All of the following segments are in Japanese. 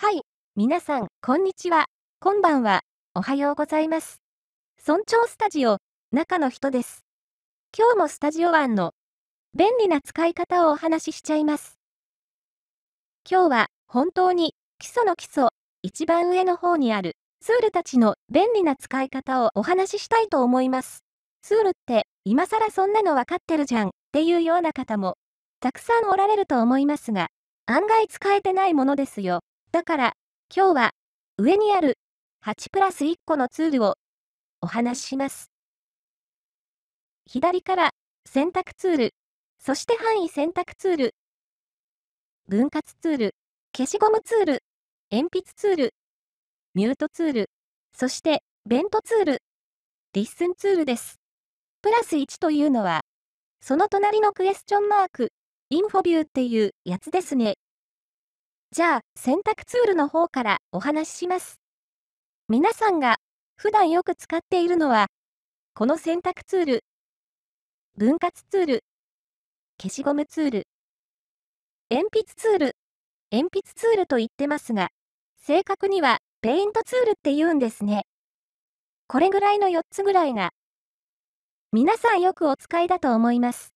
はい、皆さん、こんにちは。こんばんは。おはようございます。村長スタジオ、中の人です。今日もスタジオ1の便利な使い方をお話ししちゃいます。今日は本当に基礎の基礎、一番上の方にあるツールたちの便利な使い方をお話ししたいと思います。ツールって今更そんなの分かってるじゃんっていうような方もたくさんおられると思いますが、案外使えてないものですよ。だから、今日は、上にある、8プラス1個のツールを、お話しします。左から、選択ツール、そして範囲選択ツール、分割ツール、消しゴムツール、鉛筆ツール、ミュートツール、そして、ベントツール、リッスンツールです。プラス1というのは、その隣のクエスチョンマーク、インフォビューっていうやつですね。じゃあ、選択ツールの方からお話しします。皆さんが普段よく使っているのは、この選択ツール、分割ツール、消しゴムツール、鉛筆ツール、鉛筆ツールと言ってますが、正確にはペイントツールって言うんですね。これぐらいの4つぐらいが、皆さんよくお使いだと思います。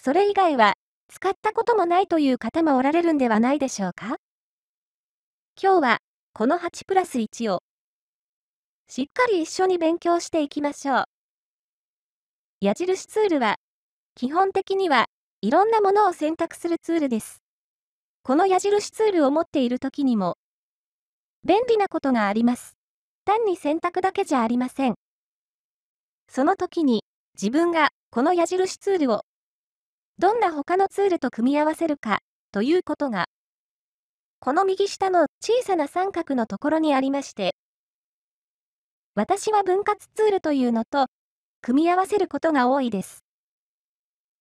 それ以外は使ったこともないという方もおられるんではないでしょうか今日は、この8プラス1を、しっかり一緒に勉強していきましょう。矢印ツールは、基本的には、いろんなものを選択するツールです。この矢印ツールを持っている時にも、便利なことがあります。単に選択だけじゃありません。その時に、自分がこの矢印ツールをどんな他のツールと組み合わせるか、ということが、この右下の小さな三角のところにありまして、私は分割ツールというのと、組み合わせることが多いです。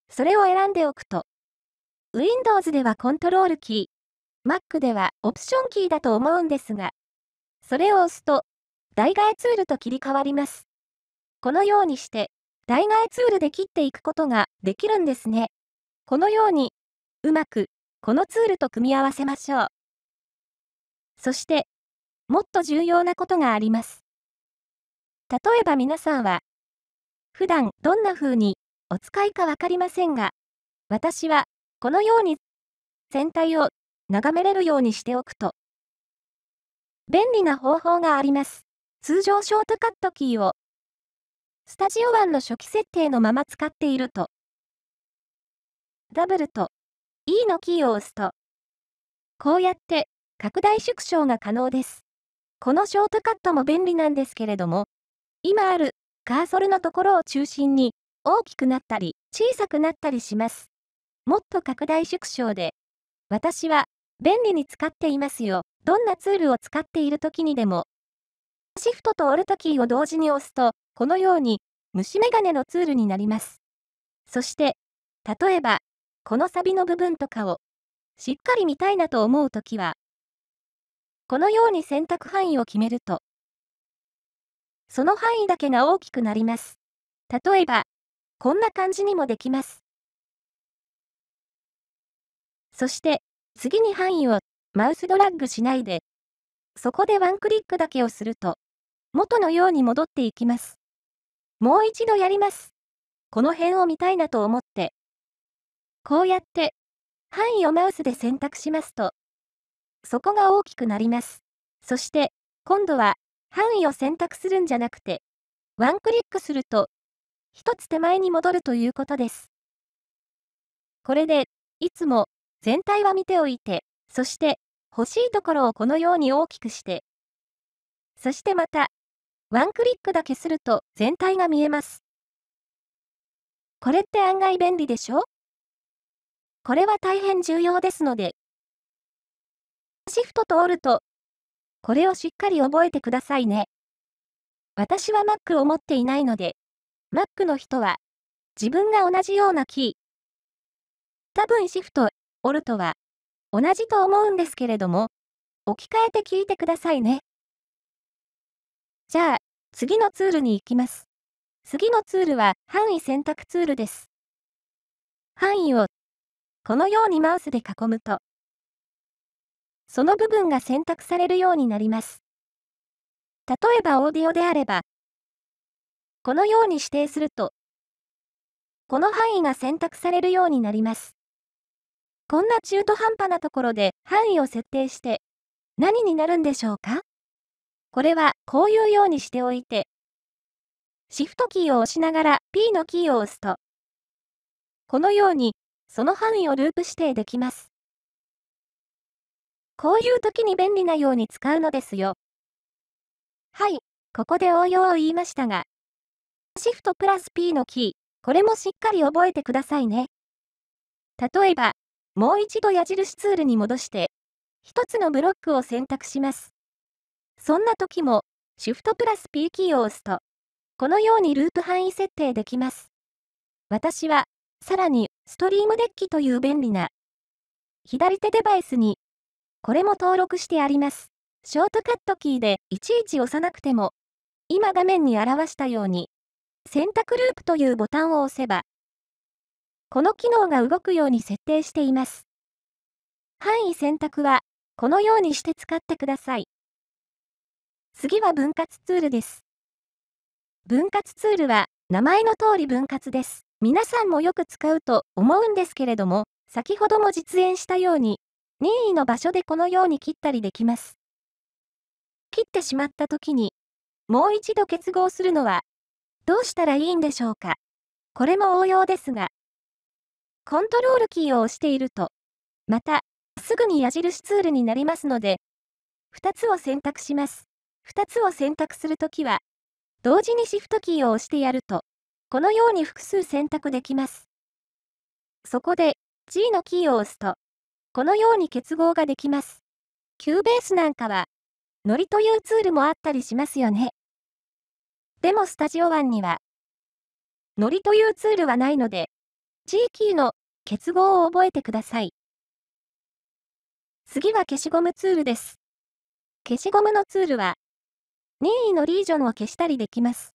それを選んでおくと、Windows ではコントロールキー、Mac ではオプションキーだと思うんですが、それを押すと、代替ツールと切り替わります。このようにして、代替ツールで切っていくことができるんですね。このように、うまく、このツールと組み合わせましょう。そして、もっと重要なことがあります。例えば皆さんは、普段どんな風にお使いかわかりませんが、私はこのように全体を眺めれるようにしておくと、便利な方法があります。通常ショートカットキーを、スタジオ1の初期設定のまま使っていると、ダブルと E のキーを押すと、こうやって拡大縮小が可能です。このショートカットも便利なんですけれども、今あるカーソルのところを中心に大きくなったり小さくなったりします。もっと拡大縮小で、私は便利に使っていますよ。どんなツールを使っている時にでも、シフトとオルトキーを同時に押すと、このように虫眼鏡のツールになります。そして、例えば、このサビの部分とかをしっかり見たいなと思うときは、このように選択範囲を決めると、その範囲だけが大きくなります。例えば、こんな感じにもできます。そして、次に範囲をマウスドラッグしないで、そこでワンクリックだけをすると、元のように戻っていきます。もう一度やります。この辺を見たいなと思って、こうやって、範囲をマウスで選択しますと、そこが大きくなります。そして、今度は、範囲を選択するんじゃなくて、ワンクリックすると、一つ手前に戻るということです。これで、いつも、全体は見ておいて、そして、欲しいところをこのように大きくして、そしてまた、ワンクリックだけすると全体が見えます。これって案外便利でしょこれは大変重要ですので。シフトとオルト。これをしっかり覚えてくださいね。私は Mac を持っていないので、Mac の人は、自分が同じようなキー。多分シフト、オルトは、同じと思うんですけれども、置き換えて聞いてくださいね。じゃあ、次のツールに行きます。次のツールは範囲選択ツールです。範囲をこのようにマウスで囲むと、その部分が選択されるようになります。例えばオーディオであれば、このように指定すると、この範囲が選択されるようになります。こんな中途半端なところで範囲を設定して、何になるんでしょうかこれはこういうようにしておいて、シフトキーを押しながら P のキーを押すと、このようにその範囲をループ指定できます。こういう時に便利なように使うのですよ。はい、ここで応用を言いましたが、シフトプラス P のキー、これもしっかり覚えてくださいね。例えば、もう一度矢印ツールに戻して、一つのブロックを選択します。そんな時も、シフトプラス P キーを押すと、このようにループ範囲設定できます。私は、さらにストリームデッキという便利な左手デバイスにこれも登録してあります。ショートカットキーでいちいち押さなくても今画面に表したように選択ループというボタンを押せばこの機能が動くように設定しています。範囲選択はこのようにして使ってください。次は分割ツールです。分割ツールは名前の通り分割です。皆さんもよく使うと思うんですけれども、先ほども実演したように、任意の場所でこのように切ったりできます。切ってしまった時に、もう一度結合するのは、どうしたらいいんでしょうか。これも応用ですが、コントロールキーを押していると、また、すぐに矢印ツールになりますので、2つを選択します。2つを選択するときは、同時にシフトキーを押してやると、このように複数選択できます。そこで G のキーを押すと、このように結合ができます。キューベースなんかは、ノリというツールもあったりしますよね。でもスタジオワンには、ノリというツールはないので、G キーの結合を覚えてください。次は消しゴムツールです。消しゴムのツールは、任意のリージョンを消したりできます。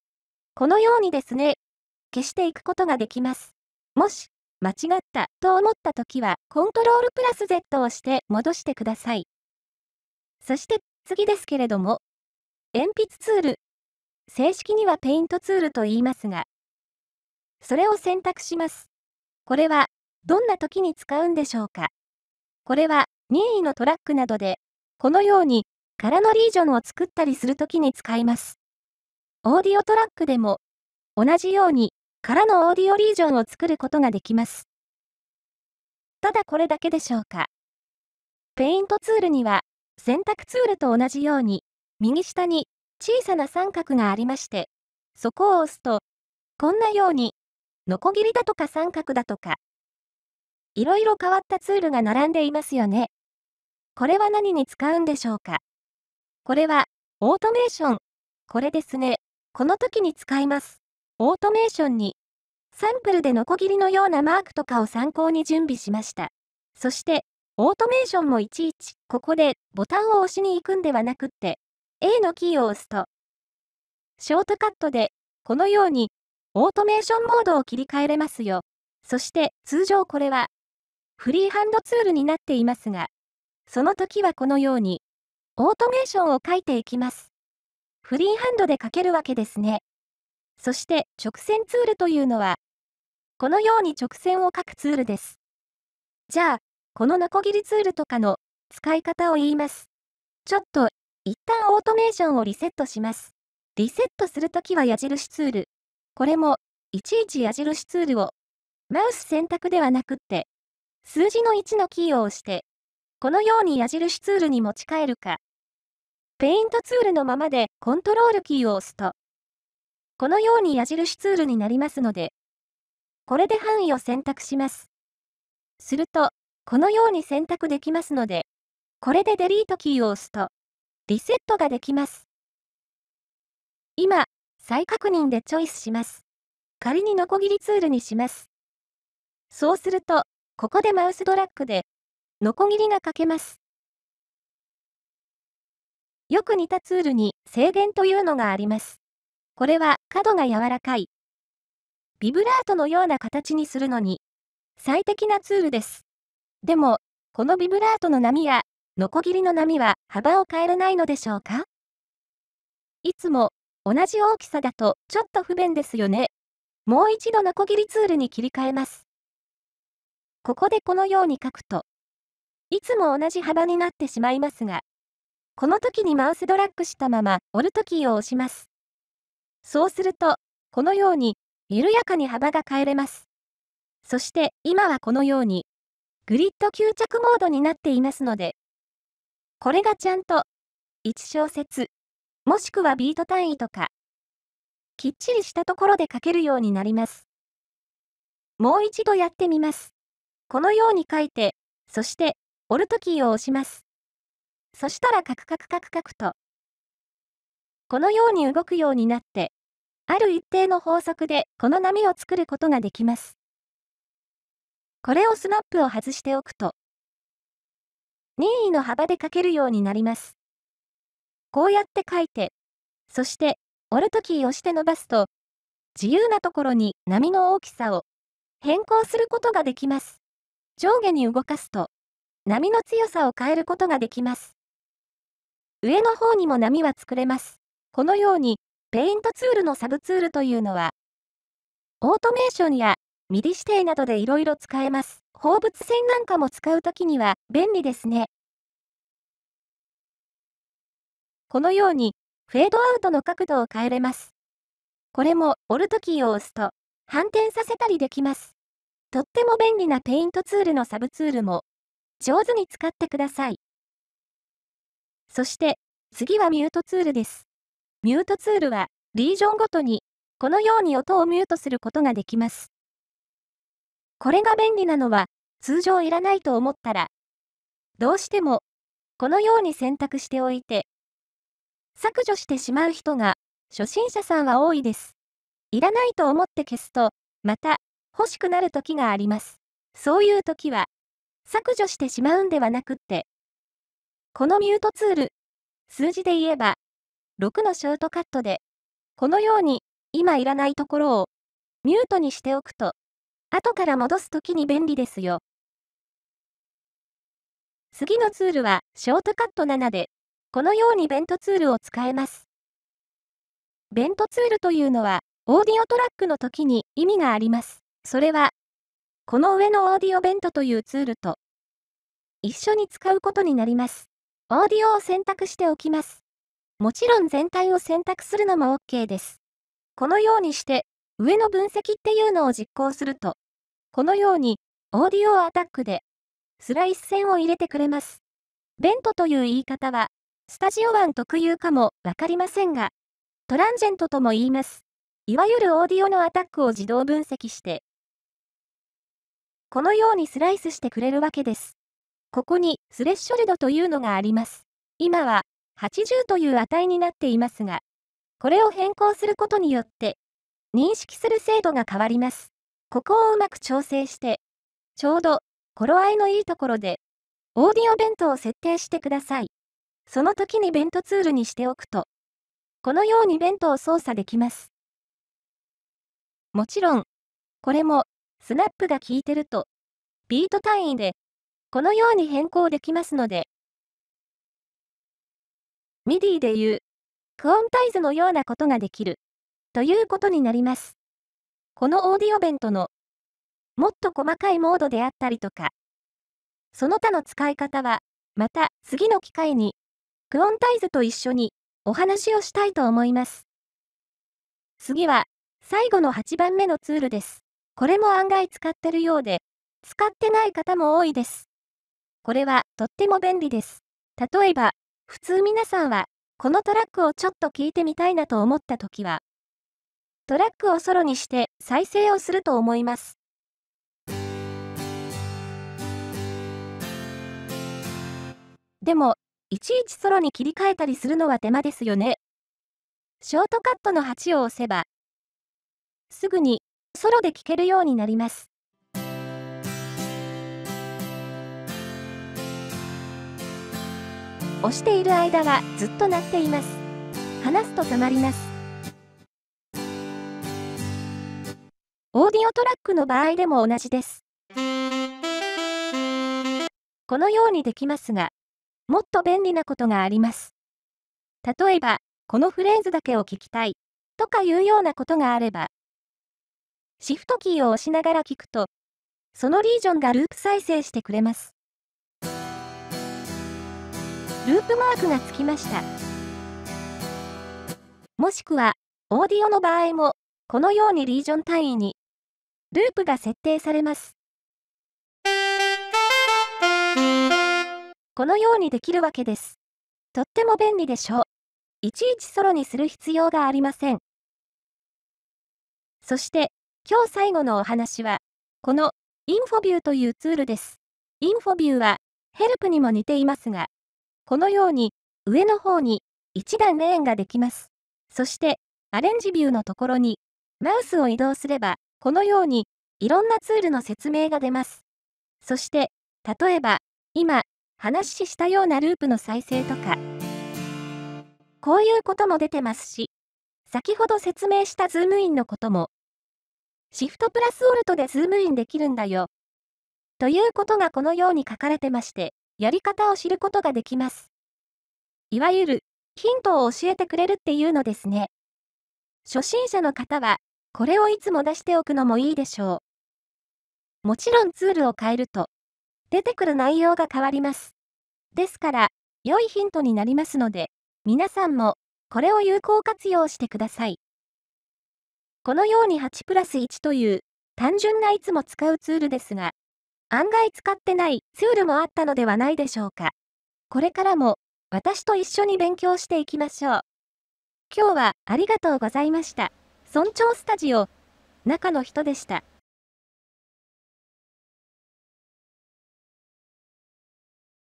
このようにですね、消していくことができます。もし、間違ったと思った時は、コントロールプラス Z を押して戻してください。そして、次ですけれども、鉛筆ツール。正式にはペイントツールと言いますが、それを選択します。これは、どんな時に使うんでしょうかこれは、任意のトラックなどで、このように、空のリージョンを作ったりするときに使います。オーディオトラックでも、同じように、からのオーディオリージョンを作ることができます。ただこれだけでしょうか。ペイントツールには、選択ツールと同じように、右下に小さな三角がありまして、そこを押すと、こんなように、ノコギリだとか三角だとか、いろいろ変わったツールが並んでいますよね。これは何に使うんでしょうかこれは、オートメーション。これですね。この時に使います。オートメーションに、サンプルでノコギリのようなマークとかを参考に準備しました。そして、オートメーションもいちいち、ここでボタンを押しに行くんではなくって、A のキーを押すと、ショートカットで、このように、オートメーションモードを切り替えれますよ。そして、通常これは、フリーハンドツールになっていますが、その時はこのように、オートメーションを書いていきます。フリーハンドで書けるわけですね。そして直線ツールというのは、このように直線を書くツールです。じゃあ、このノコギリツールとかの使い方を言います。ちょっと、一旦オートメーションをリセットします。リセットするときは矢印ツール。これも、いちいち矢印ツールを、マウス選択ではなくって、数字の1のキーを押して、このように矢印ツールに持ち替えるか、ペイントツールのままでコントロールキーを押すと、このように矢印ツールになりますので、これで範囲を選択します。すると、このように選択できますので、これでデリートキーを押すと、リセットができます。今、再確認でチョイスします。仮にノコギリツールにします。そうすると、ここでマウスドラッグで、ノコギリが書けます。よく似たツールに制限というのがあります。これは角が柔らかい。ビブラートのような形にするのに、最適なツールです。でも、このビブラートの波や、ノコギリの波は幅を変えらないのでしょうかいつも、同じ大きさだとちょっと不便ですよね。もう一度ノコギリツールに切り替えます。ここでこのように書くと、いつも同じ幅になってしまいますが、この時にマウスドラッグしたまま、オルトキーを押します。そうすると、このように、緩やかに幅が変えれます。そして今はこのように、グリッド吸着モードになっていますので、これがちゃんと、1小節、もしくはビート単位とか、きっちりしたところで書けるようになります。もう一度やってみます。このように書いて、そして、オルトキーを押します。そしたらカクカクカクカクと、このように動くようになって、ある一定の法則でこの波を作ることができます。これをスナップを外しておくと、任意の幅で書けるようになります。こうやって書いて、そして、オルトキーを押して伸ばすと、自由なところに波の大きさを変更することができます。上下に動かすと、波の強さを変えることができます。上の方にも波は作れます。このように、ペイントツールのサブツールというのは、オートメーションやミディ指定などでいろいろ使えます。放物線なんかも使うときには便利ですね。このように、フェードアウトの角度を変えれます。これも、オルトキーを押すと、反転させたりできます。とっても便利なペイントツールのサブツールも、上手に使ってください。そして、次はミュートツールです。ミュートツールは、リージョンごとに、このように音をミュートすることができます。これが便利なのは、通常いらないと思ったら、どうしても、このように選択しておいて、削除してしまう人が、初心者さんは多いです。いらないと思って消すと、また、欲しくなる時があります。そういう時は、削除してしまうんではなくって、このミュートツール、数字で言えば、6のショートカットで、このように、今いらないところを、ミュートにしておくと、後から戻すときに便利ですよ。次のツールは、ショートカット7で、このようにベントツールを使えます。ベントツールというのは、オーディオトラックの時に意味があります。それは、この上のオーディオベントというツールと、一緒に使うことになります。オーディオを選択しておきます。もちろん全体を選択するのも OK です。このようにして、上の分析っていうのを実行すると、このように、オーディオアタックで、スライス線を入れてくれます。ベントという言い方は、スタジオワン特有かもわかりませんが、トランジェントとも言います。いわゆるオーディオのアタックを自動分析して、このようにスライスしてくれるわけです。ここにスレッショルドというのがあります。今は80という値になっていますが、これを変更することによって、認識する精度が変わります。ここをうまく調整して、ちょうど、頃合いのいいところで、オーディオベントを設定してください。その時にベントツールにしておくと、このようにベントを操作できます。もちろん、これも、スナップが効いてると、ビート単位で、このように変更できますので、ミディでいう、クオンタイズのようなことができる、ということになります。このオーディオベントの、もっと細かいモードであったりとか、その他の使い方は、また次の機会に、クオンタイズと一緒にお話をしたいと思います。次は、最後の8番目のツールです。これも案外使ってるようで、使ってない方も多いです。これはとっても便利です。例えば、普通皆さんは、このトラックをちょっと聞いてみたいなと思った時は、トラックをソロにして再生をすると思います。でも、いちいちソロに切り替えたりするのは手間ですよね。ショートカットの8を押せば、すぐにソロで聴けるようになります。押している間はずっと鳴っています。話すと止まります。オーディオトラックの場合でも同じです。このようにできますが、もっと便利なことがあります。例えば、このフレーズだけを聞きたい、とかいうようなことがあれば、シフトキーを押しながら聞くと、そのリージョンがループ再生してくれます。ループマークがつきました。もしくは、オーディオの場合も、このようにリージョン単位に、ループが設定されます。このようにできるわけです。とっても便利でしょう。いちいちソロにする必要がありません。そして、今日最後のお話は、このインフォビューというツールです。インフォビューは、ヘルプにも似ていますが、このように上の方に1段レーンができます。そしてアレンジビューのところにマウスを移動すればこのようにいろんなツールの説明が出ます。そして例えば今話したようなループの再生とかこういうことも出てますし先ほど説明したズームインのこともシフトプラスオルトでズームインできるんだよということがこのように書かれてましてやり方を知ることができます。いわゆる、ヒントを教えてくれるっていうのですね。初心者の方は、これをいつも出しておくのもいいでしょう。もちろんツールを変えると、出てくる内容が変わります。ですから、良いヒントになりますので、皆さんも、これを有効活用してください。このように8プラス1という、単純ないつも使うツールですが、案外使ってないツールもあったのではないでしょうか。これからも私と一緒に勉強していきましょう。今日はありがとうございました。村長スタジオ、中の人でした。